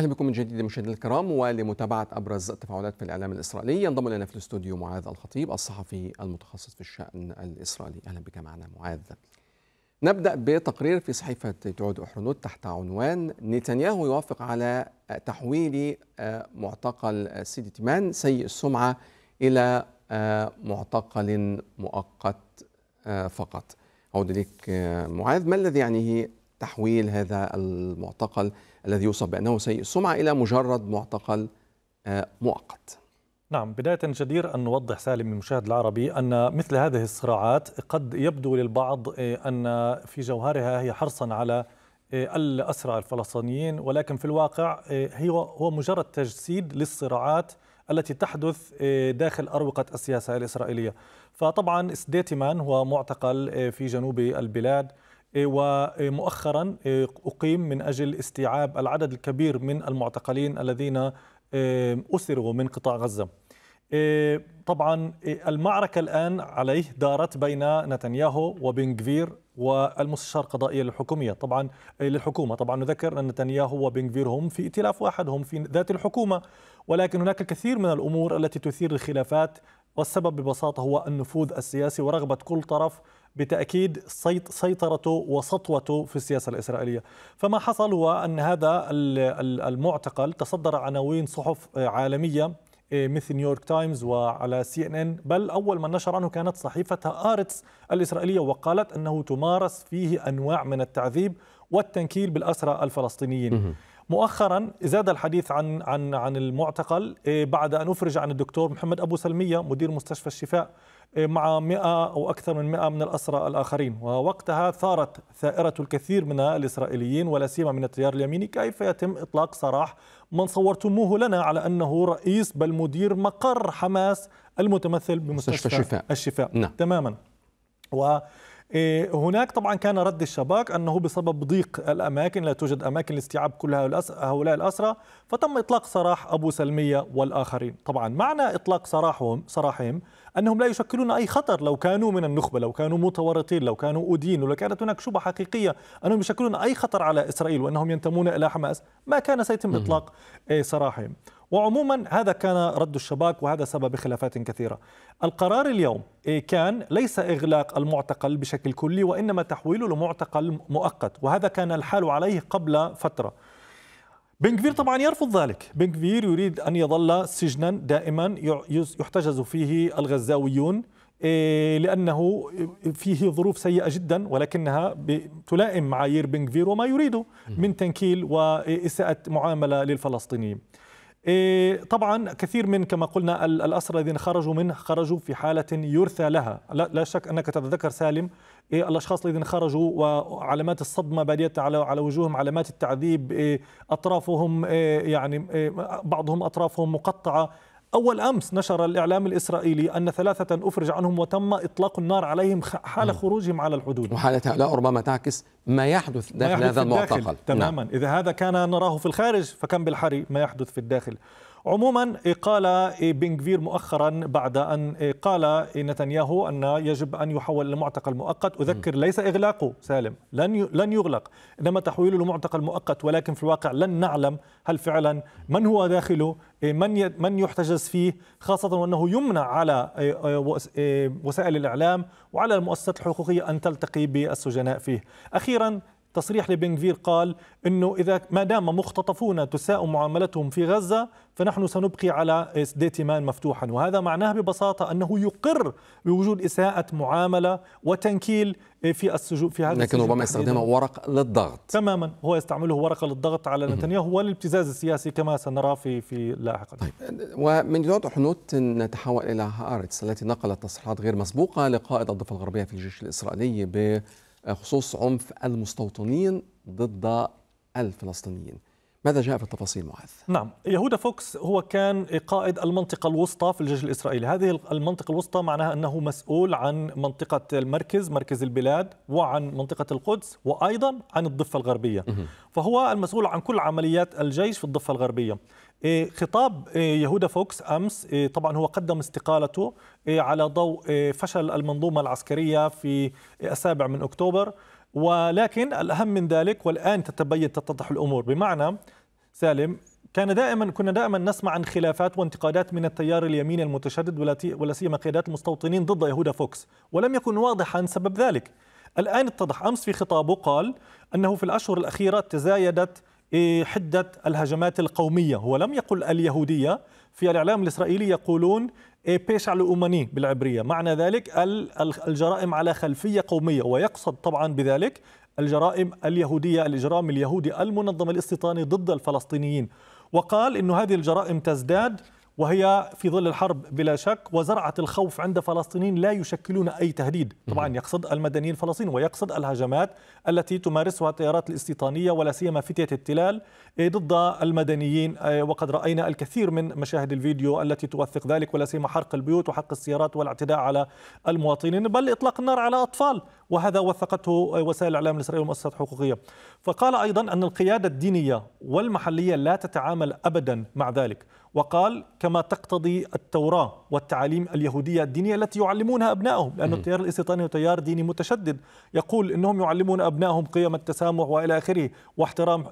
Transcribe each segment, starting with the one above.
اهلا بكم من جديد مشاهدينا الكرام ولمتابعه ابرز التفاعلات في الاعلام الاسرائيلي ينضم الينا في الاستوديو معاذ الخطيب الصحفي المتخصص في الشان الاسرائيلي اهلا بك معنا معاذ. نبدا بتقرير في صحيفه تعود احرنوت تحت عنوان نتنياهو يوافق على تحويل آه، معتقل سيدي تيمان سيء السمعه الى آه، معتقل مؤقت آه، فقط. اعود اليك معاذ ما الذي يعنيه تحويل هذا المعتقل الذي يوصف بأنه سيء السمعة إلى مجرد معتقل آه، مؤقت نعم بداية جدير أن نوضح سالم المشاهد العربي أن مثل هذه الصراعات قد يبدو للبعض آه، أن في جوهرها هي حرصا على آه، الأسرى الفلسطينيين ولكن في الواقع هو مجرد تجسيد للصراعات التي تحدث داخل أروقة السياسة الإسرائيلية فطبعا سديتمان هو معتقل في جنوب البلاد إيه، ومؤخرا إيه، أقيم من أجل استيعاب العدد الكبير من المعتقلين الذين إيه، أسروا من قطاع غزة طبعا المعركة الآن عليه دارت بين نتنياهو وبنغفير والمستشار القضائي للحكومية طبعا للحكومة طبعا نذكر أن نتنياهو وبنغفير هم في ائتلاف واحد هم في ذات الحكومة ولكن هناك الكثير من الأمور التي تثير الخلافات والسبب ببساطة هو النفوذ السياسي ورغبة كل طرف بتأكيد سيطرته وسطوته في السياسة الإسرائيلية فما حصل هو أن هذا المعتقل تصدر عناوين صحف آه، عالمية آه، مثل نيويورك تايمز وعلى سي ان ان بل اول من نشر عنه كانت صحيفه ارتس الاسرائيليه وقالت انه تمارس فيه انواع من التعذيب والتنكيل بالاسرى الفلسطينيين مؤخرا زاد الحديث عن عن عن المعتقل آه، بعد ان افرج عن الدكتور محمد ابو سلميه مدير مستشفى الشفاء إيه، مع 100 أو أكثر من 100 من الأسرى الآخرين ووقتها ثارت ثائرة الكثير من الإسرائيليين ولا سيما من التيار اليميني كيف يتم إطلاق سراح من صورتموه لنا على أنه رئيس بل مدير مقر حماس المتمثل بمستشفى الشفاء, الشفاء. نعم. تماما و إيه، هناك طبعا كان رد الشباك انه بسبب ضيق الاماكن لا توجد اماكن لاستيعاب كل هؤلاء الاسرى فتم اطلاق سراح ابو سلميه والاخرين طبعا معنى اطلاق سراحهم سراحهم أنهم لا يشكلون أي خطر لو كانوا من النخبة لو كانوا متورطين لو كانوا أودين ولو كانت هناك شبهة حقيقية أنهم يشكلون أي خطر على إسرائيل وأنهم ينتمون إلى حماس ما كان سيتم إطلاق إيه، سراحهم وعموما هذا كان رد الشباك وهذا سبب خلافات كثيرة القرار اليوم إيه، كان ليس إغلاق المعتقل بشكل كلي وإنما تحويله لمعتقل مؤقت وهذا كان الحال عليه قبل فترة بنكفير طبعا يرفض ذلك بنكفير يريد أن يظل سجنا دائما يحتجز فيه الغزاويون إيه، لأنه فيه ظروف سيئة جدا ولكنها تلائم معايير بنكفير وما يريده من تنكيل وإساءة معاملة للفلسطينيين إيه، طبعا كثير من كما قلنا الأسرى الذين خرجوا منه خرجوا في حالة يرثى لها لا شك أنك تتذكر سالم إيه، الاشخاص الذين خرجوا وعلامات الصدمه باديه على على وجوههم علامات التعذيب إيه، اطرافهم إيه، يعني بعضهم اطرافهم مقطعه أول أمس نشر الإعلام الإسرائيلي أن ثلاثة أفرج عنهم وتم إطلاق النار عليهم حال خروجهم على الحدود وحالة هؤلاء ربما تعكس ما يحدث داخل ما يحدث هذا المعتقل نعم. تماما نعم. إذا هذا كان نراه في الخارج فكم بالحري ما يحدث في الداخل عموما قال بنغفير مؤخرا بعد أن قال نتنياهو أن يجب أن يحول لمعتقل مؤقت أذكر ليس إغلاقه سالم لن لن يغلق إنما تحويله لمعتقل مؤقت ولكن في الواقع لن نعلم هل فعلا من هو داخله إيه، من من يحتجز فيه خاصة وأنه يمنع على إيه، وسائل الإعلام وعلى المؤسسات الحقوقية أن تلتقي بالسجناء فيه أخيرا تصريح لبنغفير قال انه اذا ما دام مختطفون تساء معاملتهم في غزه فنحن سنبقي على ديتمان مفتوحا وهذا معناه ببساطه انه يقر بوجود اساءه معامله وتنكيل في السجون في هذا لكن ربما يستخدم ورق للضغط تماما هو يستعمله ورقه للضغط على نتنياهو والابتزاز السياسي كما سنرى في في لاحقا طيب. ومن جدود حنوت نتحول الى هارتس التي نقلت تصريحات غير مسبوقه لقائد الضفه الغربيه في الجيش الاسرائيلي ب آه، خصوص عنف المستوطنين ضد الفلسطينيين ماذا جاء في التفاصيل معاذ؟ نعم يهودا فوكس هو كان قائد المنطقة الوسطى في الجيش الإسرائيلي هذه المنطقة الوسطى معناها أنه مسؤول عن منطقة المركز مركز البلاد وعن منطقة القدس وأيضا عن الضفة الغربية فهو المسؤول عن كل عمليات الجيش في الضفة الغربية إيه، خطاب إيه، يهودا فوكس امس إيه، طبعا هو قدم استقالته على ضوء فشل المنظومه العسكريه في السابع من اكتوبر ولكن الاهم من ذلك والان تتبين تتضح الامور بمعنى سالم كان دائما كنا دائما نسمع عن خلافات وانتقادات من التيار اليميني المتشدد ولا سيما قيادات المستوطنين ضد يهودا فوكس ولم يكن واضحا سبب ذلك الان اتضح امس في خطابه قال انه في الاشهر الاخيره تزايدت حدة الهجمات القومية هو لم يقل اليهودية في الإعلام الإسرائيلي يقولون إيه، بيش على أماني بالعبرية معنى ذلك الجرائم على خلفية قومية ويقصد طبعا بذلك الجرائم اليهودية الإجرام اليهودي المنظم الاستيطاني ضد الفلسطينيين وقال أن هذه الجرائم تزداد وهي في ظل الحرب بلا شك وزرعت الخوف عند فلسطينيين لا يشكلون أي تهديد طبعا يقصد المدنيين الفلسطينيين ويقصد الهجمات التي تمارسها التيارات الاستيطانية ولا سيما فتية التلال إيه، ضد المدنيين إيه، وقد رأينا الكثير من مشاهد الفيديو التي توثق ذلك ولا سيما حرق البيوت وحرق السيارات والاعتداء على المواطنين بل إطلاق النار على أطفال وهذا وثقته إيه، وسائل الإعلام الإسرائيلية والمؤسسات الحقوقية فقال أيضا أن القيادة الدينية والمحلية لا تتعامل أبدا مع ذلك وقال كما تقتضي التوراة والتعاليم اليهودية الدينية التي يعلمونها أبنائهم لأن التيار الاستيطاني هو تيار ديني متشدد يقول أنهم يعلمون أبنائهم قيم التسامح وإلى آخره واحترام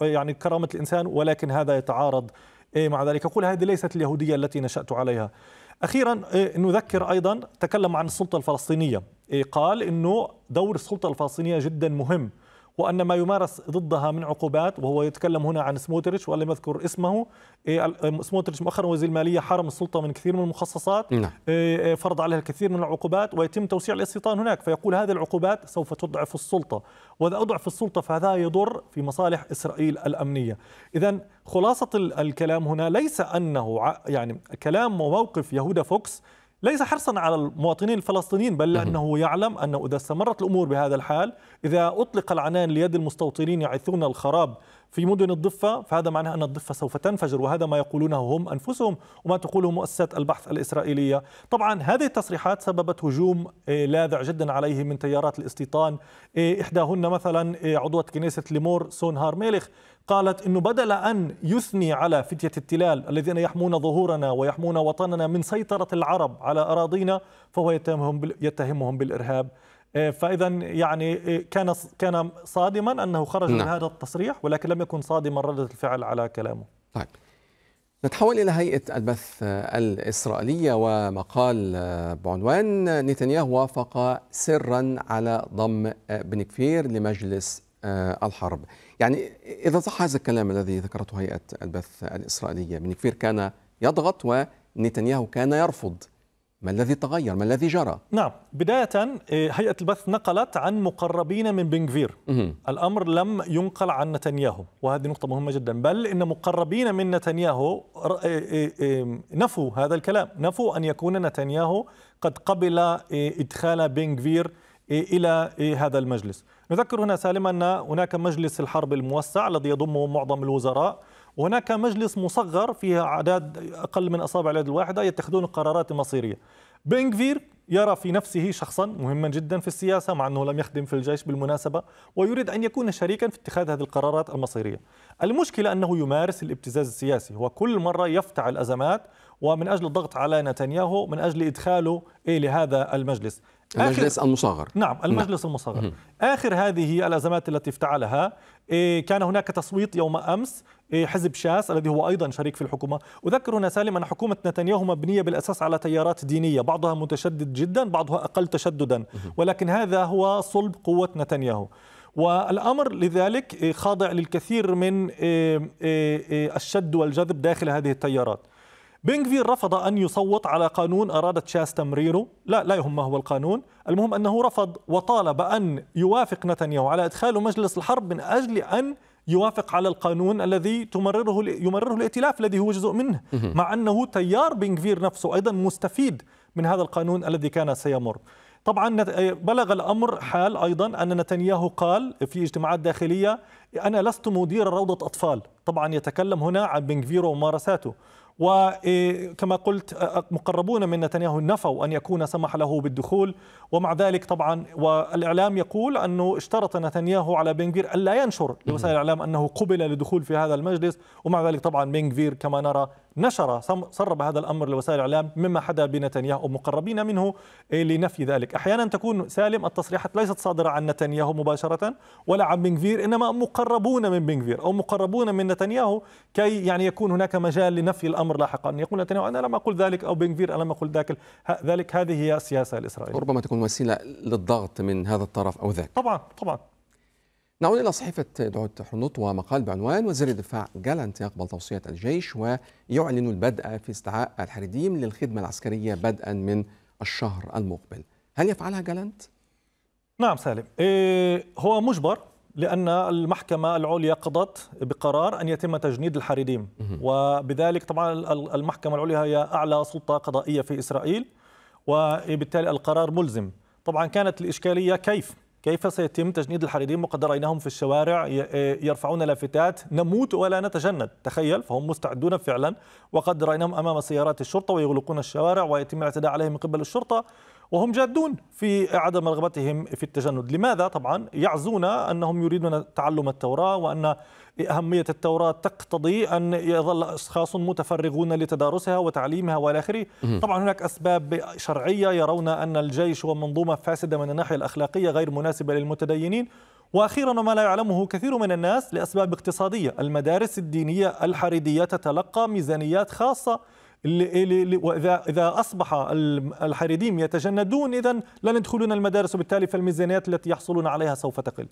يعني كرامة الإنسان ولكن هذا يتعارض إيه، مع ذلك يقول هذه ليست اليهودية التي نشأت عليها أخيرا إيه، نذكر أيضا تكلم عن السلطة الفلسطينية إيه، قال أنه دور السلطة الفلسطينية جدا مهم وأن ما يمارس ضدها من عقوبات وهو يتكلم هنا عن سموتريتش ولم يذكر اسمه إيه، إيه، سموتريتش مؤخرا وزير المالية حرم السلطة من كثير من المخصصات نعم. إيه، فرض عليها الكثير من العقوبات ويتم توسيع الاستيطان هناك فيقول هذه العقوبات سوف تضعف السلطة وإذا أضعف السلطة فهذا يضر في مصالح إسرائيل الأمنية إذا خلاصة الكلام هنا ليس أنه يعني كلام وموقف يهودا فوكس ليس حرصا على المواطنين الفلسطينيين بل لأنه يعلم أنه إذا استمرت الأمور بهذا الحال إذا أطلق العنان ليد المستوطنين يعثون الخراب في مدن الضفة فهذا معناه أن الضفة سوف تنفجر وهذا ما يقولونه هم أنفسهم وما تقوله مؤسسات البحث الإسرائيلية طبعا هذه التصريحات سببت هجوم إيه، لاذع جدا عليه من تيارات الاستيطان إيه، إحداهن مثلا إيه، عضوة كنيسة ليمور سون ميلخ قالت انه بدل ان يثني على فتيه التلال الذين يحمون ظهورنا ويحمون وطننا من سيطره العرب على اراضينا فهو يتهمهم بالارهاب آه، فاذا يعني آه، كان كان صادما انه خرج نعم. من هذا التصريح ولكن لم يكن صادما رده الفعل على كلامه. طيب نتحول الى هيئه البث الاسرائيليه ومقال آه، بعنوان نتنياهو وافق سرا على ضم بن كفير لمجلس الحرب. يعني اذا صح هذا الكلام الذي ذكرته هيئه البث الاسرائيليه بن كفير كان يضغط ونتنياهو كان يرفض ما الذي تغير؟ ما الذي جرى؟ نعم، بداية إيه، هيئة البث نقلت عن مقربين من بنغفير الأمر لم ينقل عن نتنياهو وهذه نقطة مهمة جدا بل إن مقربين من نتنياهو إيه، إيه، نفوا هذا الكلام نفوا أن يكون نتنياهو قد قبل إدخال بنغفير إلى هذا المجلس نذكر هنا سالما أن هناك مجلس الحرب الموسع الذي يضم معظم الوزراء وهناك مجلس مصغر فيه أعداد أقل من أصابع اليد الواحدة يتخذون قرارات مصيرية بنغفير يرى في نفسه شخصا مهما جدا في السياسة مع أنه لم يخدم في الجيش بالمناسبة ويريد أن يكون شريكا في اتخاذ هذه القرارات المصيرية المشكلة أنه يمارس الابتزاز السياسي وكل مرة يفتح الأزمات ومن أجل الضغط على نتنياهو من أجل إدخاله إيه لهذا المجلس المجلس المصغر نعم, نعم. المجلس نعم. المصغر آخر هذه الأزمات التي افتعلها إيه، كان هناك تصويت يوم أمس إيه، حزب شاس الذي هو أيضا شريك في الحكومة أذكر هنا سالم أن حكومة نتنياهو مبنية بالأساس على تيارات دينية بعضها متشدد جدا جدا بعضها أقل تشددا ولكن هذا هو صلب قوة نتنياهو والامر لذلك إيه، خاضع للكثير من إيه، إيه، الشد والجذب داخل هذه التيارات. بنغفير رفض ان يصوت على قانون ارادت شاس تمريره، لا لا يهم ما هو القانون، المهم انه رفض وطالب ان يوافق نتنياهو على ادخاله مجلس الحرب من اجل ان يوافق على القانون الذي تمرره يمرره الائتلاف الذي هو جزء منه، مع انه تيار بنغفير نفسه ايضا مستفيد من هذا القانون الذي كان سيمر طبعا بلغ الامر حال ايضا ان نتنياهو قال في اجتماعات داخليه انا لست مدير روضه اطفال، طبعا يتكلم هنا عن بنغفيرو وممارساته إيه، وكما قلت مقربون من نتنياهو نفوا ان يكون سمح له بالدخول ومع ذلك طبعا والاعلام يقول انه اشترط نتنياهو على بنغفير الا ينشر لوسائل الاعلام انه قبل للدخول في هذا المجلس ومع ذلك طبعا بنغفير كما نرى نشر سرب هذا الامر لوسائل الاعلام مما حدا بنتنياهو مقربين منه إيه، لنفي ذلك، احيانا تكون سالم التصريحات ليست صادره عن نتنياهو مباشره ولا عن بنغفير انما مقربون من بنغفير او مقربون من نتنياهو كي يعني يكون هناك مجال لنفي الامر لاحقا، يقول نتنياهو انا لم اقل ذلك او بنغفير انا لم اقل ذلك، ذلك هذه هي السياسه الاسرائيليه. ربما تكون وسيله للضغط من هذا الطرف او ذاك. طبعا طبعا. نعود إلى صحيفة دعوة حنوط ومقال بعنوان وزير الدفاع جالانت يقبل توصية الجيش ويعلن البدء في استدعاء الحريديم للخدمة العسكرية بدءا من الشهر المقبل هل يفعلها جالانت؟ نعم سالم إيه هو مجبر لأن المحكمة العليا قضت بقرار أن يتم تجنيد الحريديم وبذلك طبعا المحكمة العليا هي أعلى سلطة قضائية في إسرائيل وبالتالي القرار ملزم طبعا كانت الإشكالية كيف كيف سيتم تجنيد وقد رايناهم في الشوارع آه، يرفعون لافتات نموت ولا نتجند تخيل فهم مستعدون فعلا وقد رأيناهم أمام سيارات الشرطة ويغلقون الشوارع ويتم الاعتداء عليهم من قبل الشرطة وهم جادون في عدم رغبتهم في التجند لماذا طبعا يعزون أنهم يريدون تعلم التوراة وأن أهمية التوراة تقتضي أن يظل أشخاص متفرغون لتدارسها وتعليمها وإلى آخره طبعا هناك أسباب شرعية يرون أن الجيش هو منظومة فاسدة من الناحية الأخلاقية غير مناسبة للمتدينين واخيرا وما لا يعلمه كثير من الناس لاسباب اقتصاديه، المدارس الدينيه الحريديه تتلقى ميزانيات خاصه وإذا إذا أصبح الحريديم يتجندون إذا لن يدخلون المدارس وبالتالي فالميزانيات التي يحصلون عليها سوف تقل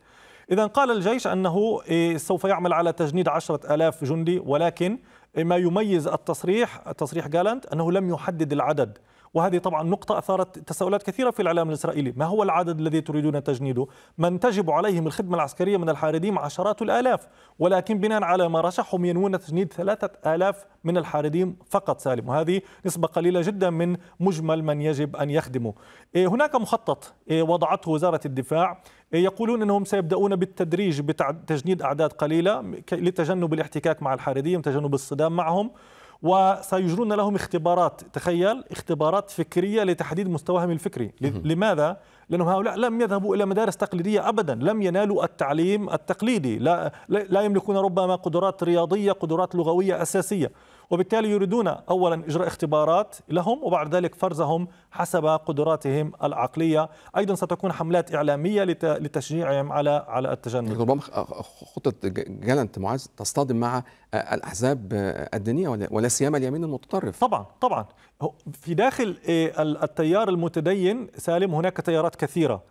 إذا قال الجيش أنه إيه، سوف يعمل على تجنيد عشرة ألاف جندي ولكن ما يميز التصريح تصريح جالانت أنه لم يحدد العدد وهذه طبعا نقطة أثارت تساؤلات كثيرة في الإعلام الإسرائيلي ما هو العدد الذي تريدون تجنيده من تجب عليهم الخدمة العسكرية من الحارديم عشرات الآلاف ولكن بناء على ما رشحهم ينوون تجنيد ثلاثة آلاف من الحارديم فقط سالم وهذه نسبة قليلة جدا من مجمل من يجب أن يخدموا إيه، هناك مخطط إيه، وضعته وزارة الدفاع إيه، يقولون انهم سيبداون بالتدريج بتجنيد اعداد قليله لتجنب الاحتكاك مع الحارديم، تجنب الصدام معهم وسيجرون لهم اختبارات تخيل اختبارات فكرية لتحديد مستواهم الفكري لماذا؟ لأن هؤلاء لم يذهبوا إلى مدارس تقليدية أبدا لم ينالوا التعليم التقليدي لا, لا يملكون ربما قدرات رياضية قدرات لغوية أساسية وبالتالي يريدون أولا إجراء اختبارات لهم وبعد ذلك فرزهم حسب قدراتهم العقلية أيضا ستكون حملات إعلامية لتشجيعهم على على التجنب ربما خطة جالنت معاذ تصطدم مع الأحزاب الدينية ولا سيما اليمين المتطرف طبعا طبعا في داخل إيه، التيار المتدين سالم هناك تيارات كثيرة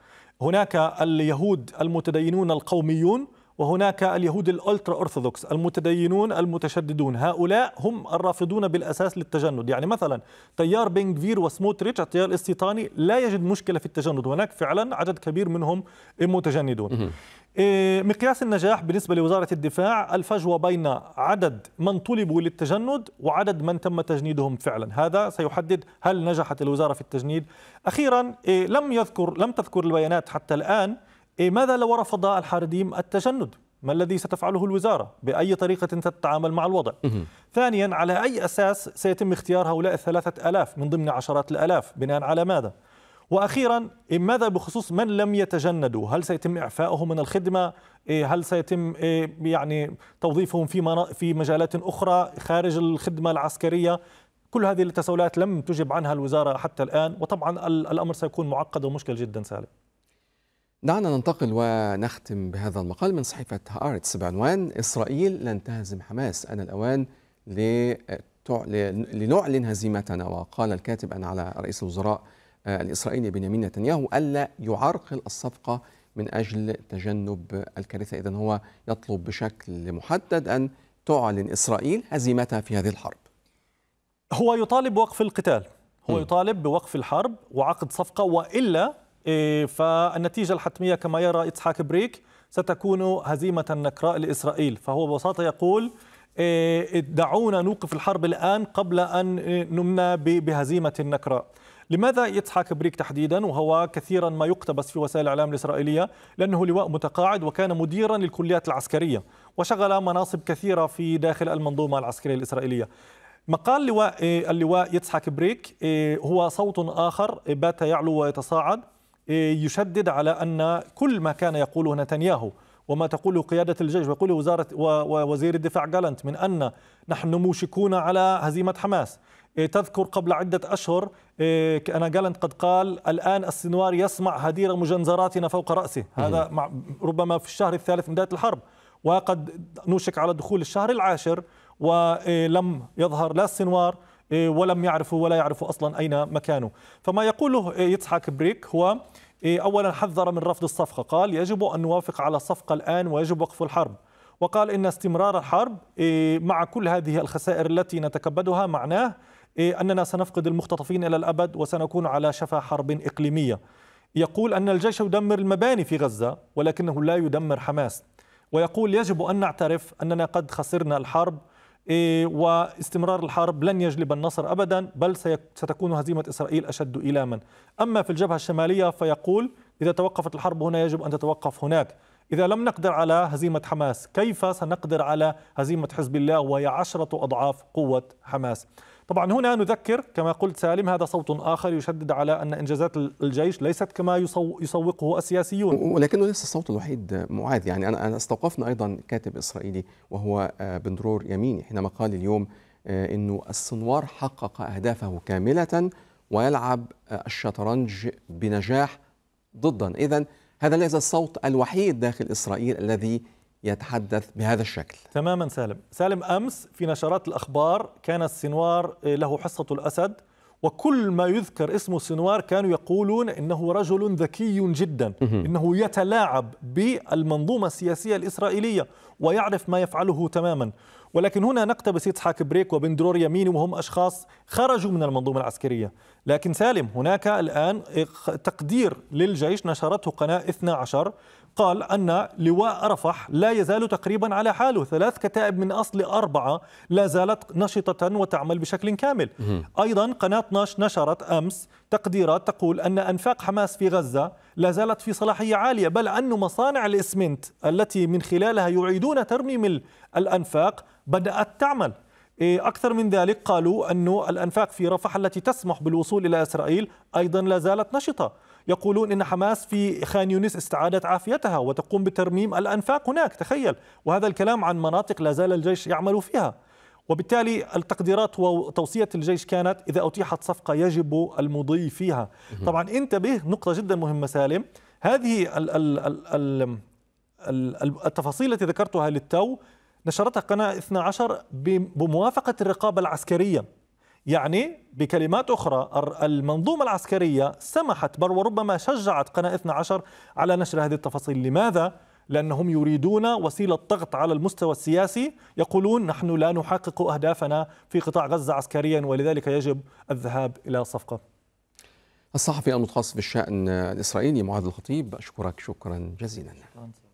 هناك اليهود المتدينون القوميون وهناك اليهود الألترا أرثوذكس المتدينون المتشددون هؤلاء هم الرافضون بالأساس للتجند يعني مثلا تيار بنغفير وسموتريتش التيار الاستيطاني لا يجد مشكلة في التجند هناك فعلا عدد كبير منهم متجندون إيه، مقياس النجاح بالنسبة لوزارة الدفاع الفجوة بين عدد من طلبوا للتجند وعدد من تم تجنيدهم فعلا هذا سيحدد هل نجحت الوزارة في التجنيد أخيرا إيه، لم يذكر لم تذكر البيانات حتى الآن إيه، ماذا لو رفض الحارديم التجند؟ ما الذي ستفعله الوزارة؟ بأي طريقة تتعامل مع الوضع؟ ثانيا على أي أساس سيتم اختيار هؤلاء الثلاثة ألاف من ضمن عشرات الألاف بناء على ماذا؟ واخيرا إيه، ماذا بخصوص من لم يتجندوا هل سيتم اعفائهم من الخدمه إيه، هل سيتم يعني توظيفهم في في مجالات اخرى خارج الخدمه العسكريه كل هذه التساؤلات لم تجب عنها الوزاره حتى الان وطبعا الامر سيكون معقد ومشكل جدا سالم دعنا ننتقل ونختم بهذا المقال من صحيفة هارتس بعنوان إسرائيل لن تهزم حماس أنا الأوان لنعلن هزيمتنا وقال الكاتب أن على رئيس الوزراء آه، الإسرائيلي بنيامين نتنياهو ألا يعرقل الصفقة من أجل تجنب الكارثة إذا هو يطلب بشكل محدد أن تعلن إسرائيل هزيمتها في هذه الحرب هو يطالب بوقف القتال هو م. يطالب بوقف الحرب وعقد صفقة وإلا إيه، فالنتيجة الحتمية كما يرى إسحاق بريك ستكون هزيمة نكراء لإسرائيل فهو ببساطة يقول إيه، دعونا نوقف الحرب الآن قبل أن نمنى بهزيمة النكراء لماذا يضحك بريك تحديدا وهو كثيرا ما يقتبس في وسائل الاعلام الاسرائيليه لانه لواء متقاعد وكان مديرا للكليات العسكريه وشغل مناصب كثيره في داخل المنظومه العسكريه الاسرائيليه مقال لواء إيه، اللواء يضحك بريك هو صوت اخر بات يعلو ويتصاعد إيه، يشدد على أن كل ما كان يقوله نتنياهو وما تقوله قيادة الجيش ويقوله وزارة ووزير الدفاع جالنت من أن نحن موشكون على هزيمة حماس إيه، تذكر قبل عدة أشهر إيه، أنا جالنت قد قال الآن السنوار يسمع هدير مجنزراتنا فوق رأسه هذا مع ربما في الشهر الثالث من بداية الحرب وقد نوشك على دخول الشهر العاشر ولم يظهر لا السنوار إيه، ولم يعرفوا ولا يعرفوا أصلا أين مكانه فما يقوله إيه، يضحك بريك هو إيه، أولا حذر من رفض الصفقة قال يجب أن نوافق على الصفقة الآن ويجب وقف الحرب وقال إن استمرار الحرب مع كل هذه الخسائر التي نتكبدها معناه أننا سنفقد المختطفين إلى الأبد وسنكون على شفا حرب إقليمية يقول أن الجيش يدمر المباني في غزة ولكنه لا يدمر حماس ويقول يجب أن نعترف أننا قد خسرنا الحرب إيه، واستمرار الحرب لن يجلب النصر ابدا بل ستكون هزيمه اسرائيل اشد ايلاما. اما في الجبهه الشماليه فيقول اذا توقفت الحرب هنا يجب ان تتوقف هناك. إذا لم نقدر على هزيمة حماس كيف سنقدر على هزيمة حزب الله وهي عشرة أضعاف قوة حماس طبعا هنا نذكر كما قلت سالم هذا صوت آخر يشدد على أن إنجازات الجيش ليست كما يسوقه السياسيون ولكنه ليس الصوت الوحيد معاذ يعني أنا استوقفنا أيضا كاتب إسرائيلي وهو آه، بندرور يميني حينما قال اليوم آه، أنه السنوار حقق أهدافه كاملة ويلعب آه، الشطرنج بنجاح ضدا إذا هذا ليس الصوت الوحيد داخل إسرائيل الذي يتحدث بهذا الشكل تماما سالم سالم أمس في نشرات الأخبار كان السنوار آه، له حصة الأسد وكل ما يذكر اسمه سنوار كانوا يقولون إنه رجل ذكي جدا إنه يتلاعب بالمنظومة السياسية الإسرائيلية ويعرف ما يفعله تماما ولكن هنا نقتبس يتحاك بريك وبندرور يميني وهم أشخاص خرجوا من المنظومة العسكرية لكن سالم هناك الآن آه، تقدير للجيش نشرته قناة 12 قال أن لواء رفح لا يزال تقريبا على حاله ثلاث كتائب من أصل أربعة لا زالت نشطة وتعمل بشكل كامل أيضا قناة ناش نشرت أمس تقديرات تقول أن أنفاق حماس في غزة لا زالت في صلاحية عالية بل أن مصانع الإسمنت التي من خلالها يعيدون ترميم الأنفاق بدأت تعمل إيه، أكثر من ذلك قالوا أن الأنفاق في رفح التي تسمح بالوصول إلى إسرائيل أيضا لا زالت نشطة يقولون إن حماس في خان يونس استعادت عافيتها وتقوم بترميم الأنفاق هناك تخيل وهذا الكلام عن مناطق لا زال الجيش يعمل فيها وبالتالي التقديرات وتوصية الجيش كانت إذا أتيحت صفقة يجب المضي فيها طبعا انتبه نقطة جدا مهمة سالم هذه الـ الـ الـ الـ التفاصيل التي ذكرتها للتو نشرتها قناة 12 بموافقة الرقابة العسكرية يعني بكلمات أخرى المنظومة العسكرية سمحت بل وربما شجعت قناة 12 على نشر هذه التفاصيل لماذا؟ لأنهم يريدون وسيلة ضغط على المستوى السياسي يقولون نحن لا نحقق أهدافنا في قطاع غزة عسكريا ولذلك يجب الذهاب إلى صفقة الصحفي المتخصص في الشأن الإسرائيلي معاذ الخطيب أشكرك شكرا جزيلا